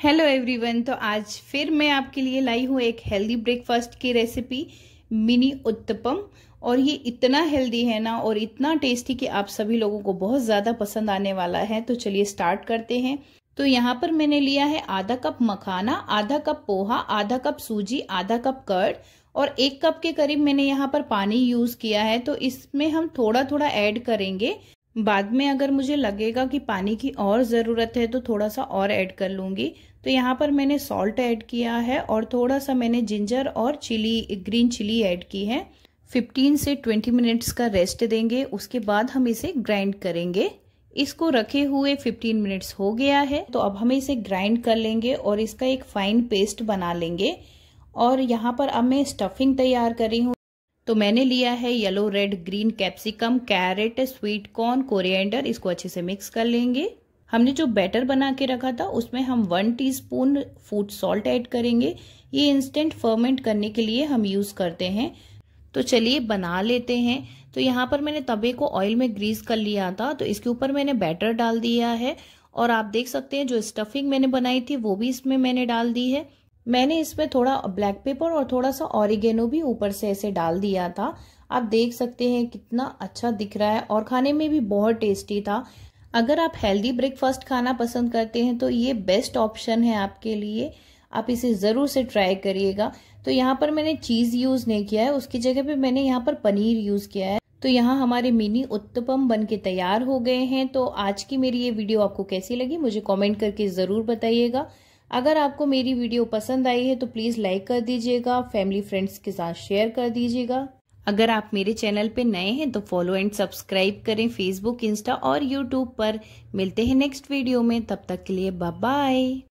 hello everyone तो आज फिर मैं आपके लिए लाई हूँ एक हेल्दी ब्रेकफास्ट की रेसिपी मिनी उत्तपम और ये इतना हेल्दी है ना और इतना टेस्टी कि आप सभी लोगों को बहुत ज़्यादा पसंद आने वाला है तो चलिए स्टार्ट करते हैं तो यहाँ पर मैंने लिया है आधा कप मखाना आधा कप पोहा आधा कप सूजी आधा कप कर्ड और एक कप के करीब मैंने यहाँ पर पानी यूज़ किया है तो इसमें हम थोड़ा थोड़ा ऐड करेंगे बाद में अगर मुझे लगेगा कि पानी की और ज़रूरत है तो थोड़ा सा और ऐड कर लूँगी तो यहाँ पर मैंने सॉल्ट ऐड किया है और थोड़ा सा मैंने जिंजर और चिली ग्रीन चिली ऐड की है 15 से 20 मिनट्स का रेस्ट देंगे उसके बाद हम इसे ग्राइंड करेंगे इसको रखे हुए 15 मिनट्स हो गया है तो अब हमें इसे ग्राइंड कर लेंगे और इसका एक फाइन पेस्ट बना लेंगे और यहाँ पर अब मैं स्टफिंग तैयार कर रही हूँ तो मैंने लिया है yellow red green capsicum carrot sweet corn coriander इसको अच्छे से मिक्स कर लेंगे हमने जो बैटर बना के रखा था उसमें हम one teaspoon food salt add करेंगे ये इंस्टेंट फर्मेंट करने के लिए हम यूज़ करते हैं तो चलिए बना लेते हैं तो यहाँ पर मैंने तवे को ऑयल में ग्रीस कर लिया था तो इसके ऊपर मैंने बैटर डाल दिया है और आप देख सकते हैं जो स्टफिंग मैंने बनाई थी वो भी इसमें मैंने डाल दी है मैंने इसमें थोड़ा ब्लैक पेपर और थोड़ा सा ऑरिगेनो भी ऊपर से ऐसे डाल दिया था आप देख सकते हैं कितना अच्छा दिख रहा है और खाने में भी बहुत टेस्टी था अगर आप हेल्दी ब्रेकफास्ट खाना पसंद करते हैं तो ये बेस्ट ऑप्शन है आपके लिए आप इसे ज़रूर से ट्राई करिएगा तो यहाँ पर मैंने चीज़ यूज़ नहीं किया है उसकी जगह पे मैंने यहाँ पर पनीर यूज़ किया है तो यहाँ हमारे मिनी उत्तपम बन के तैयार हो गए हैं तो आज की मेरी ये वीडियो आपको कैसी लगी मुझे कमेंट करके ज़रूर बताइएगा अगर आपको मेरी वीडियो पसंद आई है तो प्लीज़ लाइक कर दीजिएगा फैमिली फ्रेंड्स के साथ शेयर कर दीजिएगा अगर आप मेरे चैनल पे नए हैं तो फॉलो एंड सब्सक्राइब करें फेसबुक इंस्टा और यूट्यूब पर मिलते हैं नेक्स्ट वीडियो में तब तक के लिए बाय